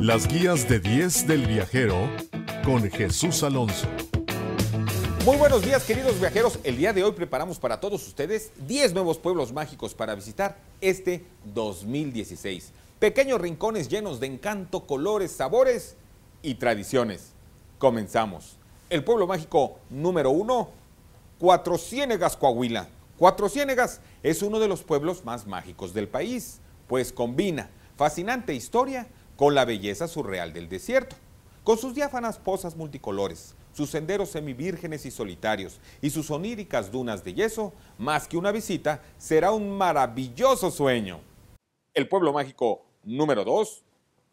Las guías de 10 del viajero con Jesús Alonso. Muy buenos días queridos viajeros. El día de hoy preparamos para todos ustedes 10 nuevos pueblos mágicos para visitar este 2016. Pequeños rincones llenos de encanto, colores, sabores y tradiciones. Comenzamos. El pueblo mágico número 1, Cuatro Ciénegas, Coahuila. Cuatro Ciénegas es uno de los pueblos más mágicos del país, pues combina fascinante historia con la belleza surreal del desierto, con sus diáfanas pozas multicolores, sus senderos semivírgenes y solitarios y sus oníricas dunas de yeso, más que una visita, será un maravilloso sueño. El pueblo mágico número 2,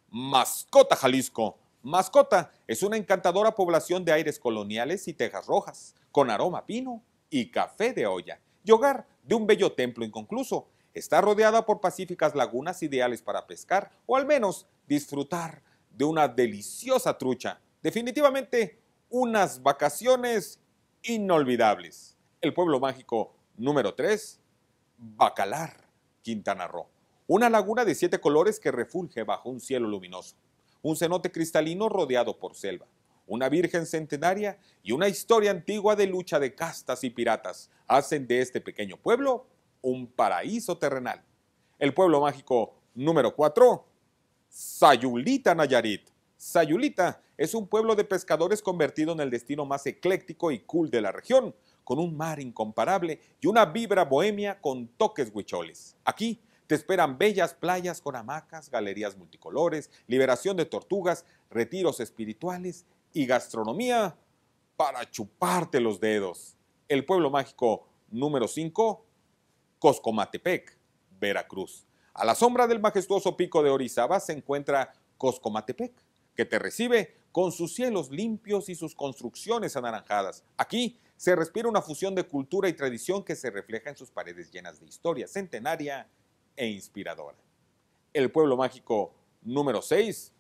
Mascota Jalisco. Mascota es una encantadora población de aires coloniales y tejas rojas, con aroma pino y café de olla, y hogar de un bello templo inconcluso. Está rodeada por pacíficas lagunas ideales para pescar, o al menos disfrutar de una deliciosa trucha. Definitivamente unas vacaciones inolvidables. El pueblo mágico número 3, Bacalar, Quintana Roo. Una laguna de siete colores que refulge bajo un cielo luminoso. Un cenote cristalino rodeado por selva. Una virgen centenaria y una historia antigua de lucha de castas y piratas hacen de este pequeño pueblo un paraíso terrenal. El pueblo mágico número 4, Sayulita Nayarit. Sayulita es un pueblo de pescadores convertido en el destino más ecléctico y cool de la región, con un mar incomparable y una vibra bohemia con toques huicholes. Aquí te esperan bellas playas con hamacas, galerías multicolores, liberación de tortugas, retiros espirituales y gastronomía para chuparte los dedos. El pueblo mágico número 5, Coscomatepec, Veracruz. A la sombra del majestuoso pico de Orizaba se encuentra Coscomatepec, que te recibe con sus cielos limpios y sus construcciones anaranjadas. Aquí se respira una fusión de cultura y tradición que se refleja en sus paredes llenas de historia centenaria e inspiradora. El pueblo mágico número 6,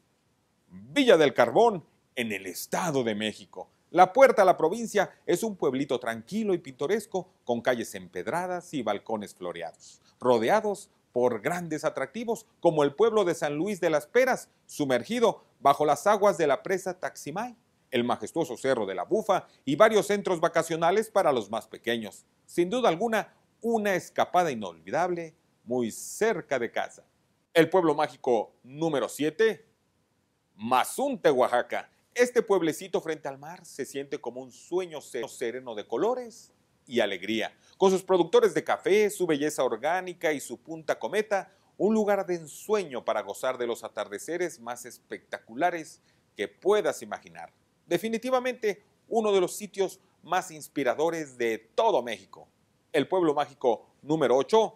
Villa del Carbón, en el Estado de México. La Puerta a la Provincia es un pueblito tranquilo y pintoresco con calles empedradas y balcones floreados, rodeados por grandes atractivos, como el pueblo de San Luis de las Peras, sumergido bajo las aguas de la presa Taximay, el majestuoso Cerro de la Bufa y varios centros vacacionales para los más pequeños. Sin duda alguna, una escapada inolvidable muy cerca de casa. El pueblo mágico número 7, Mazunte, Oaxaca. Este pueblecito frente al mar se siente como un sueño sereno de colores y alegría. Con sus productores de café, su belleza orgánica y su punta cometa, un lugar de ensueño para gozar de los atardeceres más espectaculares que puedas imaginar. Definitivamente uno de los sitios más inspiradores de todo México. El pueblo mágico número 8,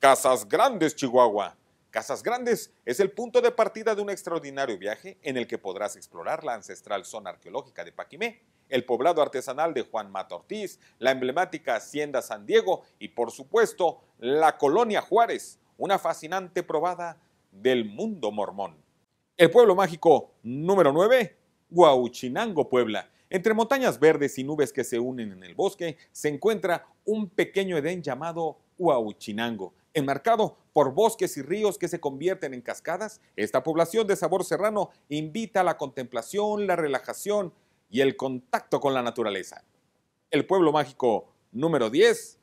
Casas Grandes, Chihuahua. Casas Grandes es el punto de partida de un extraordinario viaje en el que podrás explorar la ancestral zona arqueológica de Paquimé el poblado artesanal de Juan Matortiz, Ortiz, la emblemática Hacienda San Diego y por supuesto la Colonia Juárez, una fascinante probada del mundo mormón. El pueblo mágico número 9, Huauchinango Puebla. Entre montañas verdes y nubes que se unen en el bosque, se encuentra un pequeño Edén llamado Huauchinango. Enmarcado por bosques y ríos que se convierten en cascadas, esta población de sabor serrano invita a la contemplación, la relajación, y el contacto con la naturaleza. El pueblo mágico número 10,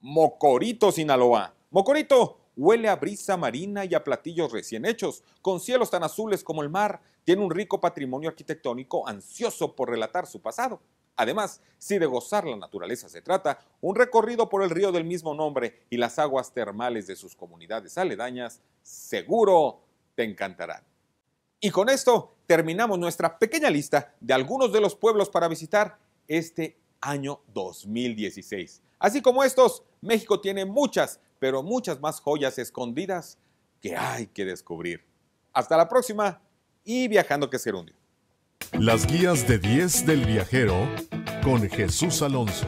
Mocorito, Sinaloa. Mocorito huele a brisa marina y a platillos recién hechos, con cielos tan azules como el mar, tiene un rico patrimonio arquitectónico ansioso por relatar su pasado. Además, si de gozar la naturaleza se trata, un recorrido por el río del mismo nombre y las aguas termales de sus comunidades aledañas, seguro te encantarán. Y con esto terminamos nuestra pequeña lista de algunos de los pueblos para visitar este año 2016. Así como estos, México tiene muchas, pero muchas más joyas escondidas que hay que descubrir. Hasta la próxima y viajando que un día Las guías de 10 del viajero con Jesús Alonso.